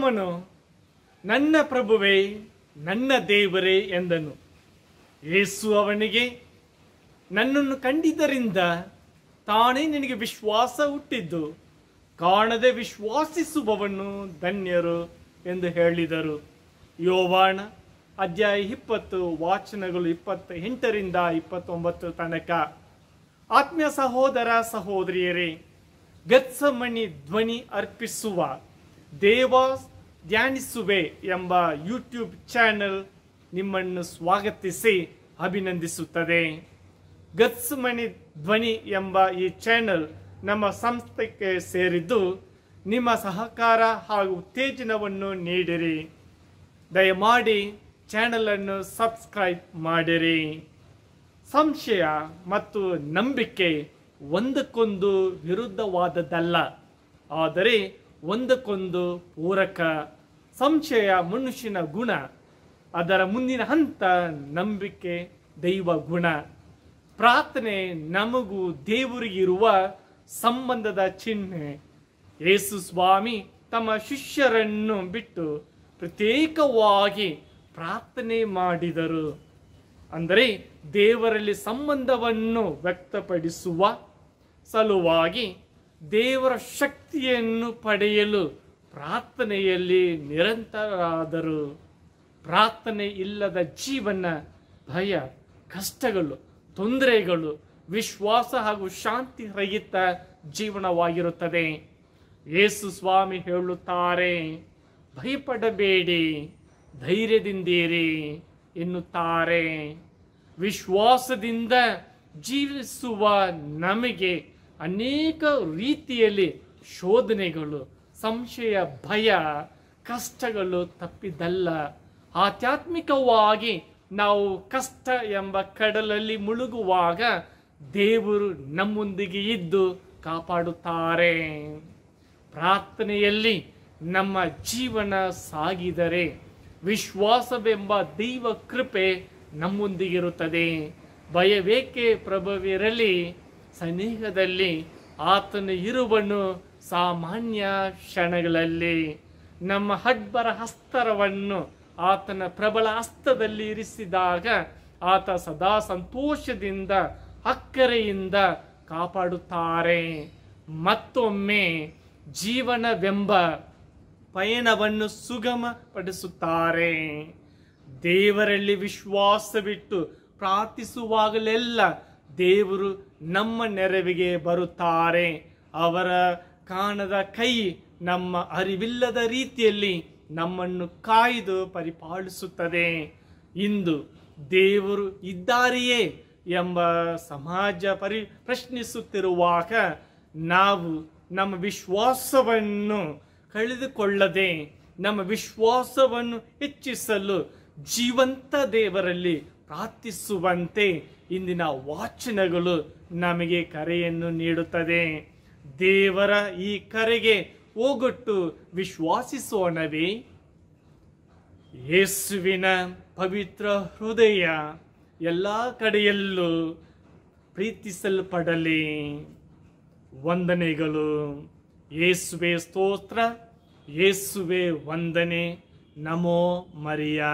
ಸೊಲೋಮನು ನನ್ನ ಪ್ರಭುವೇ ನನ್ನ ದೇವರೇ ಎಂದನು ಯೇಸು ಅವನಿಗೆ ನನ್ನನ್ನು ಕಂಡಿದ್ದರಿಂದ ತಾನೇ ನಿನಗೆ ವಿಶ್ವಾಸ ಹುಟ್ಟಿದ್ದು ಕಾಣದೆ ವಿಶ್ವಾಸಿಸುವವನು ಧನ್ಯರು ಎಂದು ಹೇಳಿದರು ಯೋವಾಣ ಅಧ್ಯಾಯ ಇಪ್ಪತ್ತು ವಾಚನಗಳು ಇಪ್ಪತ್ತ ಎಂಟರಿಂದ ಇಪ್ಪತ್ತೊಂಬತ್ತು ತನಕ ಆತ್ಮೀಯ ಸಹೋದರ ಸಹೋದರಿಯರೇ ಗತ್ಸಮಣಿ ಧ್ವನಿ ಅರ್ಪಿಸುವ ದೇವ ಧ್ಯಾನಿಸುವೆ ಎಂಬ ಯೂಟ್ಯೂಬ್ ಚಾನೆಲ್ ನಿಮ್ಮನ್ನು ಸ್ವಾಗತಿಸಿ ಅಭಿನಂದಿಸುತ್ತದೆ ಗತ್ಸುಮಣಿ ಮಣಿ ಧ್ವನಿ ಎಂಬ ಈ ಚಾನೆಲ್ ನಮ್ಮ ಸಂಸ್ಥೆಗೆ ಸೇರಿದ್ದು ನಿಮ್ಮ ಸಹಕಾರ ಹಾಗೂ ಉತ್ತೇಜನವನ್ನು ನೀಡಿರಿ ದಯಮಾಡಿ ಚಾನಲನ್ನು ಸಬ್ಸ್ಕ್ರೈಬ್ ಮಾಡಿರಿ ಸಂಶಯ ಮತ್ತು ನಂಬಿಕೆ ಒಂದಕ್ಕೊಂದು ವಿರುದ್ಧವಾದದ್ದಲ್ಲ ಆದರೆ ಒಂದಕ್ಕೊಂದು ಪೂರಕ ಸಂಶಯ ಮನುಷ್ಯನ ಗುಣ ಅದರ ಮುಂದಿನ ಹಂತ ನಂಬಿಕೆ ದೈವ ಗುಣ ಪ್ರಾರ್ಥನೆ ನಮಗೂ ದೇವರಿಗಿರುವ ಸಂಬಂಧದ ಚಿಹ್ನೆ ಯೇಸು ಸ್ವಾಮಿ ತಮ್ಮ ಶಿಷ್ಯರನ್ನು ಬಿಟ್ಟು ಪ್ರತ್ಯೇಕವಾಗಿ ಪ್ರಾರ್ಥನೆ ಮಾಡಿದರು ಅಂದರೆ ದೇವರಲ್ಲಿ ಸಂಬಂಧವನ್ನು ವ್ಯಕ್ತಪಡಿಸುವ ಸಲುವಾಗಿ ದೇವರ ಶಕ್ತಿಯನ್ನು ಪಡೆಯಲು ಪ್ರಾರ್ಥನೆಯಲ್ಲಿ ನಿರಂತರಾದರು ಪ್ರಾರ್ಥನೆ ಇಲ್ಲದ ಜೀವನ ಭಯ ಕಷ್ಟಗಳು ತೊಂದರೆಗಳು ವಿಶ್ವಾಸ ಹಾಗೂ ಶಾಂತಿ ರಹಿತ ಜೀವನವಾಗಿರುತ್ತದೆ ಯೇಸು ಸ್ವಾಮಿ ಹೇಳುತ್ತಾರೆ ಭಯಪಡಬೇಡಿ ಧೈರ್ಯದಿಂದೀರಿ ಎನ್ನುತ್ತಾರೆ ವಿಶ್ವಾಸದಿಂದ ಜೀವಿಸುವ ನಮಗೆ ಅನೇಕ ರೀತಿಯಲ್ಲಿ ಶೋಧನೆಗಳು ಸಂಶಯ ಭಯ ಕಷ್ಟಗಳು ತಪ್ಪಿದ್ದಲ್ಲ ಆಧ್ಯಾತ್ಮಿಕವಾಗಿ ನಾವು ಕಷ್ಟ ಎಂಬ ಕಡಲಲ್ಲಿ ಮುಳುಗುವಾಗ ದೇವರು ನಮ್ಮೊಂದಿಗೆ ಇದ್ದು ಕಾಪಾಡುತ್ತಾರೆ ಪ್ರಾರ್ಥನೆಯಲ್ಲಿ ನಮ್ಮ ಜೀವನ ಸಾಗಿದರೆ ವಿಶ್ವಾಸವೆಂಬ ದೈವ ಕೃಪೆ ನಮ್ಮೊಂದಿಗಿರುತ್ತದೆ ಭಯವೇಕೆ ಪ್ರಭವಿರಲಿ ಸನಿಹದಲ್ಲಿ ಆತನು ಇರುವನು ಸಾಮಾನ್ಯ ಕ್ಷಣಗಳಲ್ಲಿ ನಮ್ಮ ಹಡ್ಬರ ಹಸ್ತರವನ್ನು ಆತನ ಪ್ರಬಲ ಹಸ್ತದಲ್ಲಿ ಇರಿಸಿದಾಗ ಆತ ಸದಾ ಸಂತೋಷದಿಂದ ಅಕ್ಕರೆಯಿಂದ ಕಾಪಾಡುತ್ತಾರೆ ಮತ್ತೊಮ್ಮೆ ಜೀವನವೆಂಬ ಪಯಣವನ್ನು ಸುಗಮಪಡಿಸುತ್ತಾರೆ ದೇವರಲ್ಲಿ ವಿಶ್ವಾಸವಿಟ್ಟು ಪ್ರಾರ್ಥಿಸುವಾಗಲೆಲ್ಲ ದೇವರು ನಮ್ಮ ನೆರವಿಗೆ ಬರುತ್ತಾರೆ ಅವರ ಕಾಣದ ಕೈ ನಮ್ಮ ಅರಿವಿಲ್ಲದ ರೀತಿಯಲ್ಲಿ ನಮ್ಮನ್ನು ಕಾಯ್ದು ಪರಿಪಾಲಿಸುತ್ತದೆ ಇಂದು ದೇವರು ಇದ್ದಾರೆಯೇ ಎಂಬ ಸಮಾಜ ಪರಿ ಪ್ರಶ್ನಿಸುತ್ತಿರುವಾಗ ನಾವು ನಮ್ಮ ವಿಶ್ವಾಸವನ್ನು ಕಳೆದುಕೊಳ್ಳದೆ ನಮ್ಮ ವಿಶ್ವಾಸವನ್ನು ಹೆಚ್ಚಿಸಲು ಜೀವಂತ ದೇವರಲ್ಲಿ ಪ್ರಾರ್ಥಿಸುವಂತೆ ಇಂದಿನ ವಾಚನಗಳು ನಮಗೆ ಕರೆಯನ್ನು ನೀಡುತ್ತದೆ ದೇವರ ಈ ಕರೆಗೆ ಹೋಗಟ್ಟು ವಿಶ್ವಾಸಿಸೋಣವೇ ಯೇಸುವಿನ ಪವಿತ್ರ ಹೃದಯ ಎಲ್ಲ ಕಡೆಯಲ್ಲೂ ಪ್ರೀತಿಸಲ್ಪಡಲಿ ವಂದನೆಗಳು ಯೇಸುವೆ ಸ್ತೋತ್ರ ಯೇಸುವೆ ವಂದನೆ ನಮೋ ಮರಿಯಾ